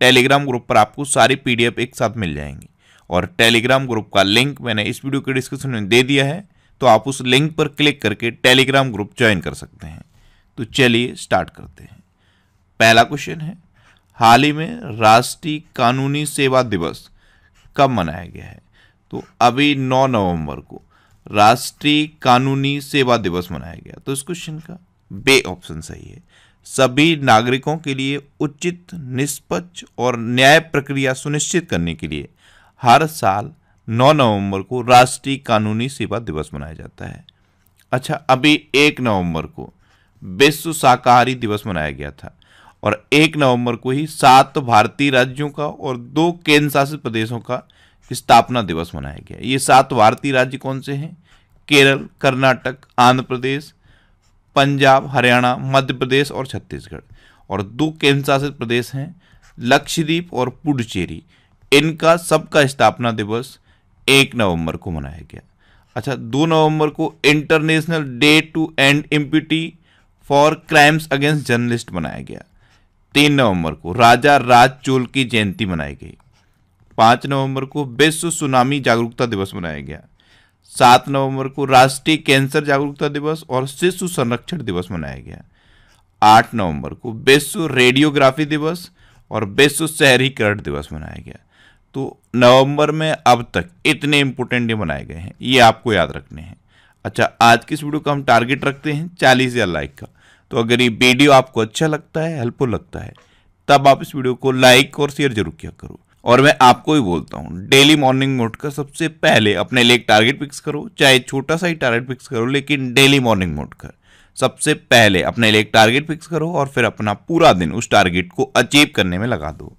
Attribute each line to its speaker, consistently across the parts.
Speaker 1: Telegram group पर आपको सारी पीडीएफ एक साथ मिल जाएंगी और टेलीग्राम ग्रुप का लिंक मैंने इस वीडियो के डिस्क्रिप्शन में दे दिया है तो आप उस लिंक पर क्लिक करके टेलीग्राम ग्रुप ज्वाइन कर सकते हैं तो चलिए स्टार्ट करते हैं पहला क्वेश्चन है हाल ही में राष्ट्रीय कानूनी सेवा दिवस कब मनाया गया है तो अभी 9 नवंबर को राष्ट्रीय कानूनी सेवा दिवस मनाया गया तो इस क्वेश्चन का बे ऑप्शन सही है सभी नागरिकों के लिए उचित निष्पक्ष और न्याय प्रक्रिया सुनिश्चित करने के लिए हर साल 9 नवंबर को राष्ट्रीय कानूनी सेवा दिवस मनाया जाता है अच्छा अभी एक नवंबर को विश्व शाकाहारी दिवस मनाया गया था और एक नवंबर को ही सात भारतीय राज्यों का और दो केंद्र शासित प्रदेशों का स्थापना दिवस मनाया गया ये सात भारतीय राज्य कौन से हैं केरल कर्नाटक आंध्र प्रदेश पंजाब हरियाणा मध्य प्रदेश और छत्तीसगढ़ और दो केंद्र शासित प्रदेश हैं लक्षद्वीप और पुडुचेरी इनका सबका स्थापना दिवस एक नवंबर को मनाया गया अच्छा दो नवंबर को international day to end impunity for crimes against journalist मनाया गया तीन नवंबर को राजा राज चोल की जयंती मनाई गई पाँच नवंबर को विश्व सुनामी जागरूकता दिवस मनाया गया सात नवंबर को राष्ट्रीय कैंसर जागरूकता दिवस और शिशु संरक्षण दिवस मनाया गया आठ नवंबर को विश्व रेडियोग्राफी दिवस और विश्व शहरीकरण दिवस मनाया गया तो नवंबर में अब तक इतने इंपोर्टेंट डे मनाए गए हैं ये आपको याद रखने हैं अच्छा आज की इस वीडियो का हम टारगेट रखते हैं चालीस या लाइक का तो अगर ये वीडियो आपको अच्छा लगता है हेल्पफुल लगता है तब आप इस वीडियो को लाइक और शेयर जरूर किया करो और मैं आपको भी बोलता हूँ डेली मॉर्निंग में उठकर सबसे पहले अपने लिए एक टारगेट फिक्स करो चाहे छोटा सा ही टारगेट फिक्स करो लेकिन डेली मॉर्निंग में उठकर सबसे पहले अपने लिए एक टारगेट फिक्स करो और फिर अपना पूरा दिन उस टारगेट को अचीव करने में लगा दो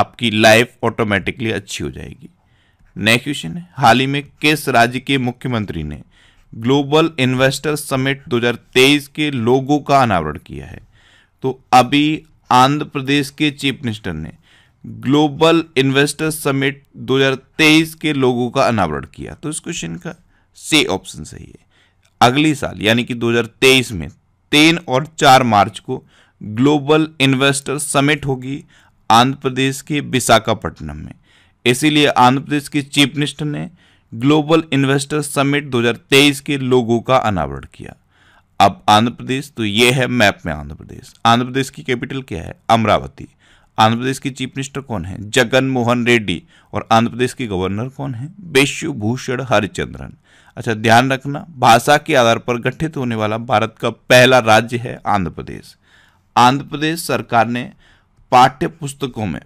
Speaker 1: आपकी लाइफ ऑटोमेटिकली अच्छी हो जाएगी नेक्स्ट क्वेश्चन है हाल ही में किस राज्य के मुख्यमंत्री ने ग्लोबल इन्वेस्टर समिट 2023 के लोगों का अनावरण किया है तो अभी आंध्र प्रदेश के चीफ मिनिस्टर ने ग्लोबल इन्वेस्टर्स समिट 2023 के लोगों का अनावरण किया तो इस क्वेश्चन का से ऑप्शन सही है अगले साल यानी कि 2023 में तीन और चार मार्च को ग्लोबल इन्वेस्टर समिट होगी आंध्र प्रदेश के विशाखापट्टनम में इसीलिए आंध्र प्रदेश के चीफ मिनिस्टर ने ग्लोबल इन्वेस्टर समिट 2023 के लोगों का अनावरण किया अब आंध्र प्रदेश तो ये है मैप में आंध्र प्रदेश आंध्र प्रदेश की कैपिटल क्या है अमरावती आंध्र प्रदेश की चीफ मिनिस्टर कौन है जगन मोहन रेड्डी और आंध्र प्रदेश की गवर्नर कौन है विश्वभूषण भूषण हरिचंद्रन अच्छा ध्यान रखना भाषा के आधार पर गठित होने वाला भारत का पहला राज्य है आंध्र प्रदेश आंध्र प्रदेश सरकार ने पाठ्य पुस्तकों में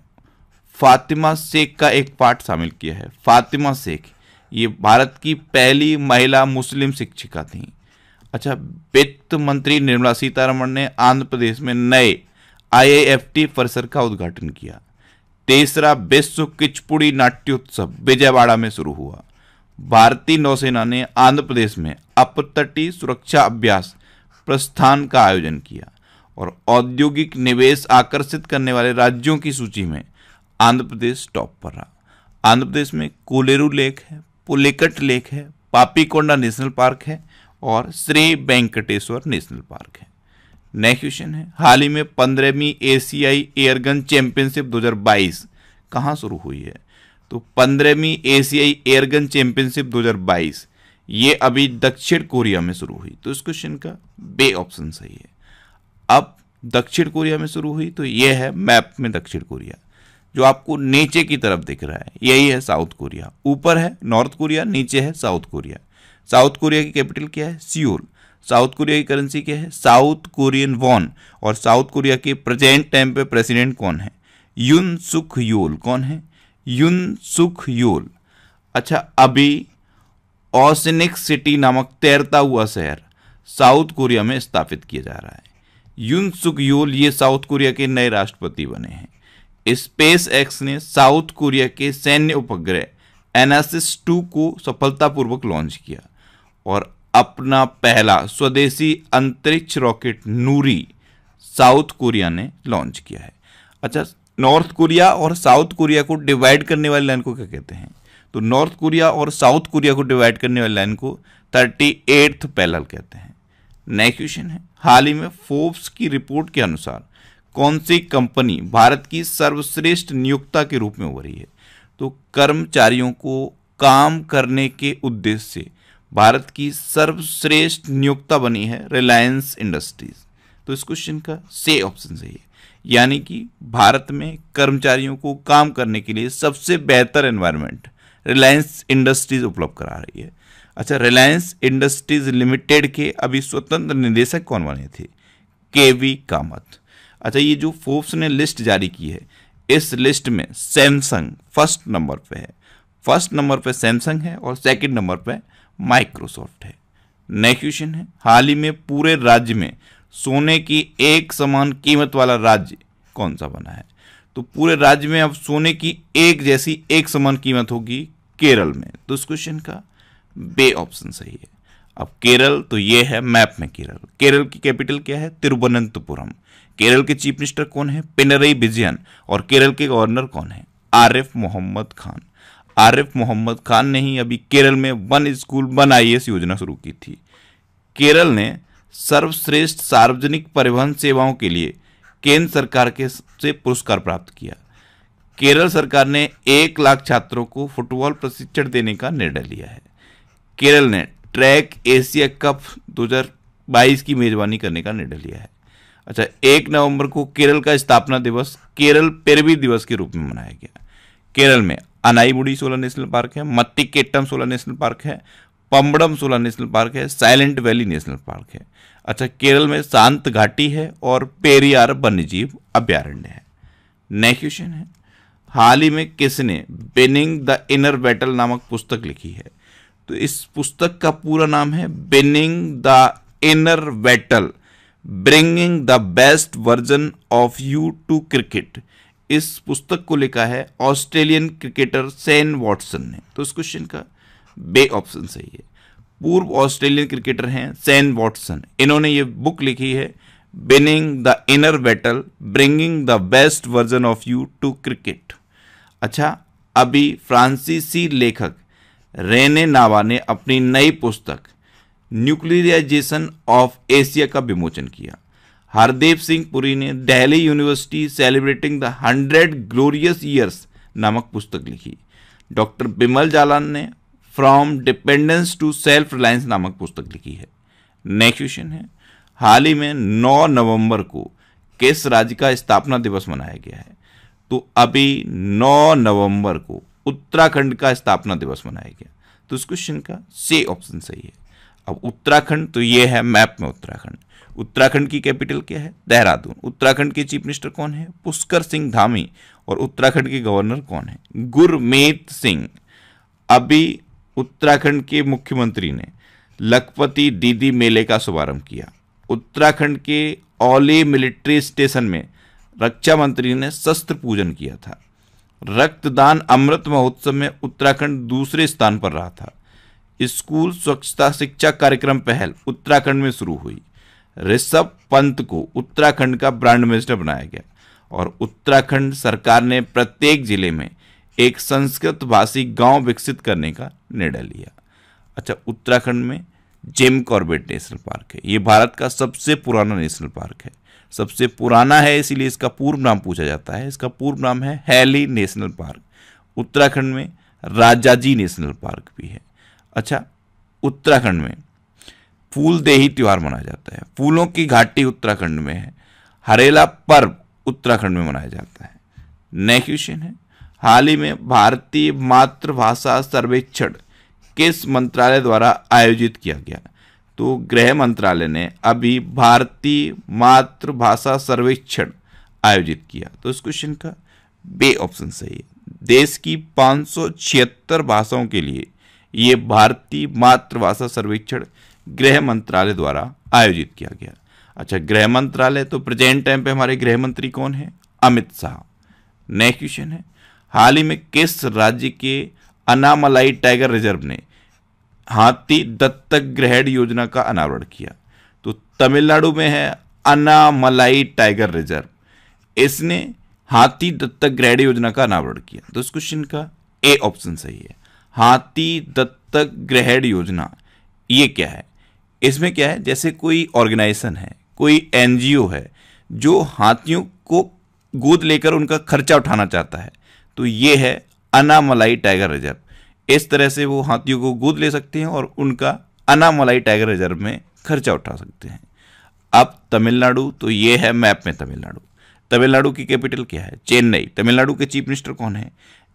Speaker 1: फातिमा शेख का एक पाठ शामिल किया है फातिमा शेख ये भारत की पहली महिला मुस्लिम शिक्षिका थी अच्छा वित्त मंत्री निर्मला सीतारमण ने आंध्र प्रदेश में नए आईएएफटी परिसर का उद्घाटन किया तीसरा विश्व किचपुड़ी नाट्योत्सव विजयवाड़ा में शुरू हुआ भारतीय नौसेना ने आंध्र प्रदेश में अपतटीय सुरक्षा अभ्यास प्रस्थान का आयोजन किया और औद्योगिक निवेश आकर्षित करने वाले राज्यों की सूची में आंध्र प्रदेश टॉप पर रहा आंध्र प्रदेश में कोलेरू लेक है पुलिकट लेक है पापीकोंडा नेशनल पार्क है और श्री वेंकटेश्वर नेशनल पार्क है नेक्स्ट क्वेश्चन है हाल ही में पंद्रहवीं एशियाई एयरगन चैंपियनशिप 2022 कहाँ शुरू हुई है तो पंद्रहवीं एशियाई एयरगन चैंपियनशिप 2022 ये अभी दक्षिण कोरिया में शुरू हुई तो इस क्वेश्चन का बे ऑप्शन सही है अब दक्षिण कोरिया में शुरू हुई तो ये है मैप में दक्षिण कोरिया जो आपको नीचे की तरफ दिख रहा है यही है साउथ कोरिया ऊपर है नॉर्थ कोरिया नीचे है साउथ कोरिया साउथ कोरिया की कैपिटल क्या है सियोल साउथ कोरिया की करेंसी क्या है साउथ कोरियन वॉन और साउथ कोरिया के प्रेजेंट टाइम पे प्रेसिडेंट कौन है युन सुख योल कौन है युन सुख योल अच्छा अभी ऑसिनिक सिटी नामक तैरता हुआ शहर साउथ कोरिया में स्थापित किया जा रहा है युन सुख योल ये साउथ कोरिया के नए राष्ट्रपति बने हैं स्पेस एक्स ने साउथ कोरिया के सैन्य उपग्रह एनासिस टू को सफलतापूर्वक लॉन्च किया और अपना पहला स्वदेशी अंतरिक्ष रॉकेट नूरी साउथ कोरिया ने लॉन्च किया है अच्छा नॉर्थ कोरिया और साउथ कोरिया को डिवाइड करने वाली लाइन को क्या कहते हैं तो नॉर्थ कोरिया और साउथ कोरिया को डिवाइड करने वाली लाइन को थर्टी एट्थ पैलल कहते हैं नए क्वेश्चन है हाल ही में फोर्ब्स की रिपोर्ट के अनुसार कौन सी कंपनी भारत की सर्वश्रेष्ठ नियोक्ता के रूप में हो रही है तो कर्मचारियों को काम करने के उद्देश्य से भारत की सर्वश्रेष्ठ नियोक्ता बनी है रिलायंस इंडस्ट्रीज तो इस क्वेश्चन का से ऑप्शन सही है यानी कि भारत में कर्मचारियों को काम करने के लिए सबसे बेहतर एनवायरनमेंट रिलायंस इंडस्ट्रीज उपलब्ध करा रही है अच्छा रिलायंस इंडस्ट्रीज लिमिटेड के अभी स्वतंत्र निदेशक कौन बने थे के वी कामत अच्छा ये जो फोर्ब्स ने लिस्ट जारी की है इस लिस्ट में सैमसंग फर्स्ट नंबर पे है फर्स्ट नंबर पे सैमसंग है और सेकंड नंबर पे माइक्रोसॉफ्ट है नेक्स्ट क्वेश्चन है हाल ही में पूरे राज्य में सोने की एक समान कीमत वाला राज्य कौन सा बना है तो पूरे राज्य में अब सोने की एक जैसी एक समान कीमत होगी केरल में तो इस क्वेश्चन का बे ऑप्शन सही है अब केरल तो ये है मैप में केरल केरल की कैपिटल क्या है तिरुवनंतपुरम केरल के चीफ मिनिस्टर कौन है पिनरई विजयन और केरल के गवर्नर कौन है आरिफ मोहम्मद खान आरिफ मोहम्मद खान ने ही अभी केरल में वन स्कूल वन आई योजना शुरू की थी केरल ने सर्वश्रेष्ठ सार्वजनिक परिवहन सेवाओं के लिए केंद्र सरकार के से पुरस्कार प्राप्त किया केरल सरकार ने एक लाख छात्रों को फुटबॉल प्रशिक्षण देने का निर्णय लिया है केरल ने ट्रैक एशिया कप 2022 की मेजबानी करने का निर्णय लिया है अच्छा एक नवंबर को केरल का स्थापना दिवस केरल पैरवी दिवस के रूप में मनाया गया केरल में अनाईबुड़ी सोलर नेशनल पार्क है मत्तिकेट्टम सोलर नेशनल पार्क है पम्बड़म सोलर नेशनल पार्क है साइलेंट वैली नेशनल पार्क है अच्छा केरल में शांत घाटी है और पेरियार वन्यजीव अभ्यारण्य है नेक्स्ट क्वेश्चन है हाल ही में किसने बेनिंग द इनर बैटल नामक पुस्तक लिखी है तो इस पुस्तक का पूरा नाम है winning the inner battle bringing the best version of you to cricket इस पुस्तक को लिखा है ऑस्ट्रेलियन क्रिकेटर सैन वॉटसन ने तो इस क्वेश्चन का बे ऑप्शन सही है पूर्व ऑस्ट्रेलियन क्रिकेटर हैं सैन वॉटसन इन्होंने ये बुक लिखी है winning the inner battle bringing the best version of you to cricket अच्छा अभी फ्रांसीसी लेखक रेने नावा ने अपनी नई पुस्तक न्यूक्लियराइजेशन ऑफ एशिया का विमोचन किया हरदेव सिंह पुरी ने Delhi university celebrating the hundred glorious years नामक पुस्तक लिखी डॉक्टर बिमल जालान ने from dependence to self reliance नामक पुस्तक लिखी है नेक्स्ट क्वेश्चन है हाल ही में 9 नवंबर को किस राज्य का स्थापना दिवस मनाया गया है तो अभी 9 नवंबर को उत्तराखंड का स्थापना दिवस मनाया गया तो इस क्वेश्चन का से ऑप्शन सही है अब उत्तराखंड तो ये है मैप में उत्तराखंड उत्तराखंड की कैपिटल क्या है देहरादून उत्तराखंड के चीफ मिनिस्टर कौन है पुष्कर सिंह धामी और उत्तराखंड के गवर्नर कौन है गुरमेत सिंह अभी उत्तराखंड के मुख्यमंत्री ने लखपति दीदी मेले का शुभारंभ किया उत्तराखंड के औले मिलिट्री स्टेशन में रक्षा मंत्री ने शस्त्र पूजन किया था रक्तदान अमृत महोत्सव में उत्तराखंड दूसरे स्थान पर रहा था स्कूल स्वच्छता शिक्षा कार्यक्रम पहल उत्तराखंड में शुरू हुई ऋषभ पंत को उत्तराखंड का ब्रांड एम्बेसडर बनाया गया और उत्तराखंड सरकार ने प्रत्येक जिले में एक संस्कृत भाषी गांव विकसित करने का निर्णय लिया अच्छा उत्तराखंड में जेम कॉर्बेट नेशनल पार्क है ये भारत का सबसे पुराना नेशनल पार्क है सबसे पुराना है इसीलिए इसका पूर्व नाम पूछा जाता है इसका पूर्व नाम है हैली नेशनल पार्क उत्तराखंड में राजाजी नेशनल पार्क भी है अच्छा उत्तराखंड में फूल देही त्यौहार मनाया जाता है फूलों की घाटी उत्तराखंड में है हरेला पर्व उत्तराखंड में मनाया जाता है नेक्स्ट क्वेश्चन है हाल ही में भारतीय मातृभाषा सर्वेक्षण किस मंत्रालय द्वारा आयोजित किया गया तो गृह मंत्रालय ने अभी भारतीय मातृभाषा सर्वेक्षण आयोजित किया तो इस क्वेश्चन का बे ऑप्शन सही है देश की पाँच भाषाओं के लिए ये भारतीय मातृभाषा सर्वेक्षण गृह मंत्रालय द्वारा आयोजित किया गया अच्छा गृह मंत्रालय तो प्रेजेंट टाइम पे हमारे गृह मंत्री कौन है अमित शाह नेक्स्ट क्वेश्चन है हाल ही में किस राज्य के अनामलाई टाइगर रिजर्व ने हाथी दत्तक ग्रहण योजना का अनावरण किया तो तमिलनाडु में है अनामलाई टाइगर रिजर्व इसने हाथी दत्तक ग्रहण योजना का अनावरण किया तो इस क्वेश्चन का ए ऑप्शन सही है हाथी दत्तक ग्रहण योजना ये क्या है इसमें क्या है जैसे कोई ऑर्गेनाइजेशन है कोई एनजीओ है जो हाथियों को गोद लेकर उनका खर्चा उठाना चाहता है तो ये है अनामलाई टाइगर रिजर्व इस तरह से वो हाथियों को गोद ले सकते हैं और उनका अनामलाई टाइगर रिजर्व में खर्चा उठा सकते हैं अब तमिलनाडु तो ये है मैप में तमिलनाडु तमिलनाडु की कैपिटल क्या है चेन्नई तमिलनाडु के चीफ मिनिस्टर कौन है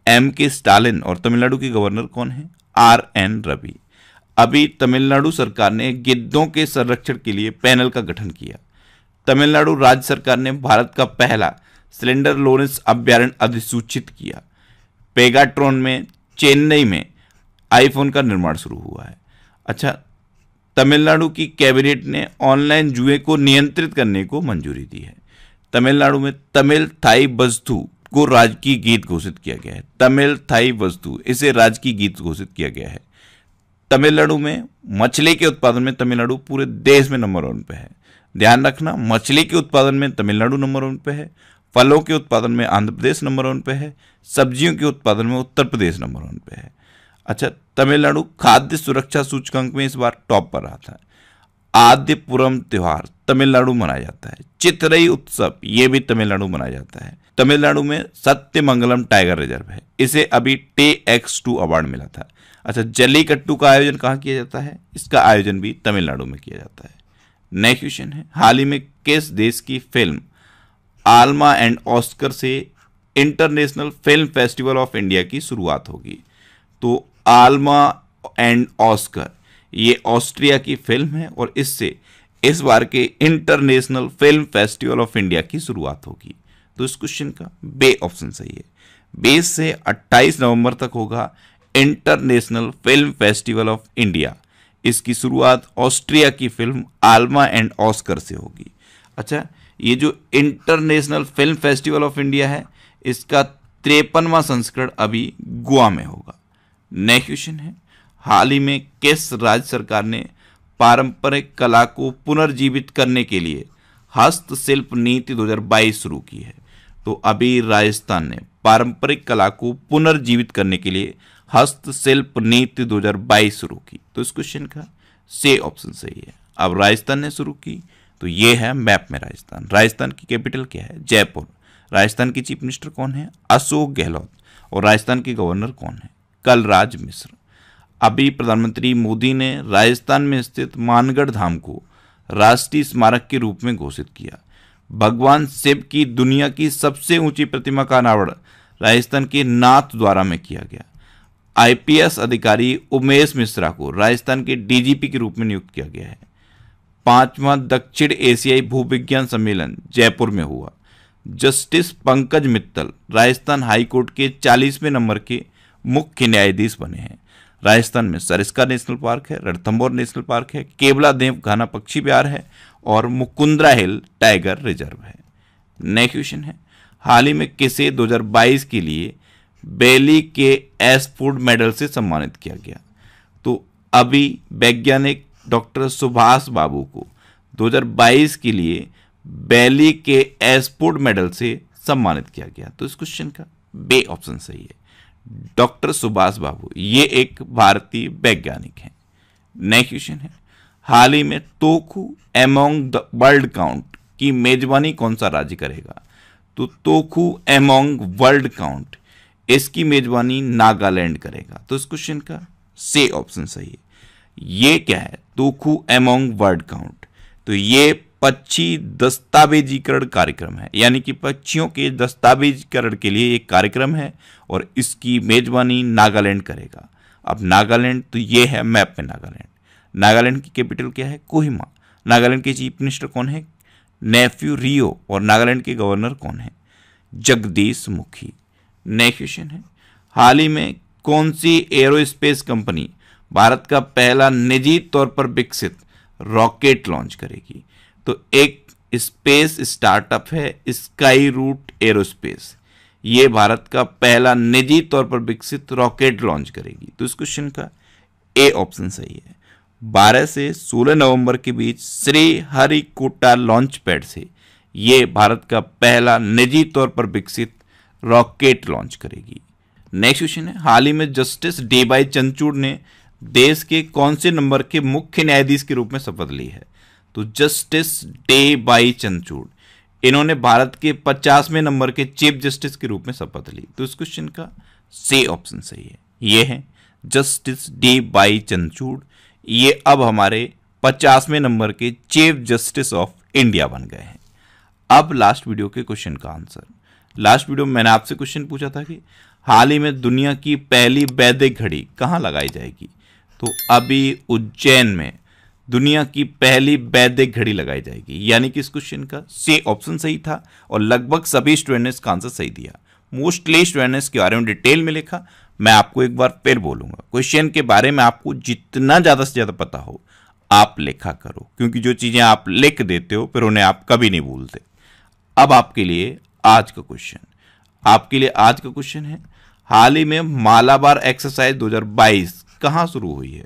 Speaker 1: एम के स्टालिन और तमिलनाडु के गवर्नर कौन है आर एन रवि अभी तमिलनाडु सरकार ने गिद्धों के संरक्षण के लिए पैनल का गठन किया तमिलनाडु राज्य सरकार ने भारत का पहला सिलेंडर लोरेंस अभ्यारण्य अधिसूचित किया पेगाट्रॉन में चेन्नई में आईफोन का निर्माण शुरू हुआ है अच्छा तमिलनाडु की कैबिनेट ने ऑनलाइन जुए को नियंत्रित करने को मंजूरी दी है तमिलनाडु में तमिल थाई बस्तु को राजकीय गीत घोषित किया गया है तमिल थाई वस्तु इसे राजकीय गीत घोषित किया गया है तमिलनाडु में मछली के उत्पादन में तमिलनाडु पूरे देश में नंबर वन पे है ध्यान रखना मछली के उत्पादन में तमिलनाडु नंबर वन पे है फलों के उत्पादन में आंध्र प्रदेश नंबर वन पे है सब्जियों के उत्पादन में उत्तर प्रदेश नंबर वन पे है अच्छा तमिलनाडु खाद्य सुरक्षा सूचकांक में इस बार टॉप पर रहा था आदिपुरम त्यौहार तमिलनाडु मनाया जाता है चित्रई उत्सव ये भी तमिलनाडु मनाया जाता है तमिलनाडु में सत्यमंगलम टाइगर रिजर्व है इसे अभी टे एक्स टू अवार्ड मिला था अच्छा जलीकट्टू का आयोजन कहाँ किया जाता है इसका आयोजन भी तमिलनाडु में किया जाता है नेक्स्ट क्वेश्चन है हाल ही में किस देश की फिल्म आलमा एंड ऑस्कर से international film festival of India की शुरुआत होगी तो आलमा एंड ऑस्कर ये ऑस्ट्रिया की फिल्म है और इससे इस बार के international film festival of India की शुरुआत होगी तो इस क्वेश्चन का बे ऑप्शन सही है बीस से 28 नवंबर तक होगा international film festival of India इसकी शुरुआत ऑस्ट्रिया की फिल्म आलमा एंड ऑस्कर से होगी अच्छा ये जो international film festival of India है इसका तिरपनवा संस्करण अभी गोवा में होगा नेक्स्ट क्वेश्चन है हाल ही में केस राज्य सरकार ने पारंपरिक कला को पुनर्जीवित करने के लिए हस्तशिल्प नीति 2022 शुरू की है तो अभी राजस्थान ने पारंपरिक कला को पुनर्जीवित करने के लिए हस्तशिल्प नीति 2022 शुरू की तो इस क्वेश्चन का से ऑप्शन सही है अब राजस्थान ने शुरू की तो ये है मैप में राजस्थान राजस्थान की कैपिटल क्या है जयपुर राजस्थान की चीफ मिनिस्टर कौन है अशोक गहलोत और राजस्थान के गवर्नर कौन है कलराज मिश्र अभी प्रधानमंत्री मोदी ने राजस्थान में स्थित मानगढ़ धाम को राष्ट्रीय स्मारक के रूप में घोषित किया भगवान शिव की दुनिया की सबसे ऊंची प्रतिमा का अनावरण राजस्थान के नाथ द्वारा में किया गया आईपीएस अधिकारी उमेश मिश्रा को राजस्थान के डीजीपी के रूप में नियुक्त किया गया है पांचवा दक्षिण एशियाई भूविज्ञान सम्मेलन जयपुर में हुआ जस्टिस पंकज मित्तल राजस्थान हाईकोर्ट के चालीसवें नंबर के मुख्य न्यायाधीश बने हैं राजस्थान में सरिस्का नेशनल पार्क है रणथम्बोर नेशनल पार्क है केवला देव घाना पक्षी विहार है और मुकुंद्रा हिल टाइगर रिजर्व है नेक्स्ट क्वेश्चन है हाल ही में किसे 2022 के लिए बेली के एस फूड मेडल से सम्मानित किया गया तो अभी वैज्ञानिक डॉक्टर सुभाष बाबू को 2022 के लिए बेली के एस फूड मेडल से सम्मानित किया गया तो इस क्वेश्चन का बे ऑप्शन सही है डॉक्टर सुभाष बाबू ये एक भारतीय वैज्ञानिक हैं नेक्स्ट क्वेश्चन है हाल ही में तोकू एमोंग द वर्ल्ड काउंट की मेजबानी कौन सा राज्य करेगा तो तोकू एमोंग वर्ल्ड काउंट इसकी मेजबानी नागालैंड करेगा तो इस क्वेश्चन का से ऑप्शन सही है ये क्या है तोकू एमोंग वर्ल्ड काउंट तो ये पक्षी दस्तावेजीकरण कार्यक्रम है यानी कि पक्षियों के दस्तावेजीकरण के लिए एक कार्यक्रम है और इसकी मेजबानी नागालैंड करेगा अब नागालैंड तो ये है मैप में नागालैंड नागालैंड की कैपिटल क्या है कोहिमा नागालैंड के चीफ मिनिस्टर कौन है नेफ्यू रियो और नागालैंड के गवर्नर कौन है जगदीश मुखी नेक्स्ट क्वेश्चन है हाल ही में कौन सी एरोस्पेस कंपनी भारत का पहला निजी तौर पर विकसित रॉकेट लॉन्च करेगी तो एक स्पेस स्टार्टअप है स्काई रूट एरोस्पेस ये भारत का पहला निजी तौर पर विकसित रॉकेट लॉन्च करेगी तो इस क्वेश्चन का ए ऑप्शन सही है 12 से 16 नवंबर के बीच श्री हरिकोटा लॉन्च पैड से ये भारत का पहला निजी तौर पर विकसित रॉकेट लॉन्च करेगी नेक्स्ट क्वेश्चन है हाल ही में जस्टिस डी वाई चंदचूड़ ने देश के कौन से नंबर के मुख्य न्यायाधीश के रूप में शपथ ली है तो जस्टिस डे बाई चंद्रचूड़ इन्होंने भारत के पचासवें नंबर के चीफ जस्टिस के रूप में शपथ ली तो इस क्वेश्चन का से ऑप्शन सही है ये है जस्टिस डी बाई चंद्रचूड़ ये अब हमारे पचासवें नंबर के चीफ जस्टिस ऑफ इंडिया बन गए हैं अब लास्ट वीडियो के क्वेश्चन का आंसर लास्ट वीडियो में मैंने आपसे क्वेश्चन पूछा था कि हाल ही में दुनिया की पहली वैदिक घड़ी कहाँ लगाई जाएगी तो अभी उज्जैन में दुनिया की पहली वैदिक घड़ी लगाई जाएगी यानी कि इस क्वेश्चन का से ऑप्शन सही था और लगभग सभी स्टूडेंट ने इसका आंसर सही दिया मोस्टली स्टूडेंट ने इसके बारे में डिटेल में लिखा मैं आपको एक बार फिर बोलूंगा क्वेश्चन के बारे में आपको जितना ज़्यादा से ज़्यादा पता हो आप लिखा करो क्योंकि जो चीज़ें आप लिख देते हो फिर उन्हें आप कभी नहीं भूलते अब आपके लिए आज का क्वेश्चन आपके लिए आज का क्वेश्चन है हाल ही में मालाबार एक्सरसाइज 2022 कहाँ शुरू हुई है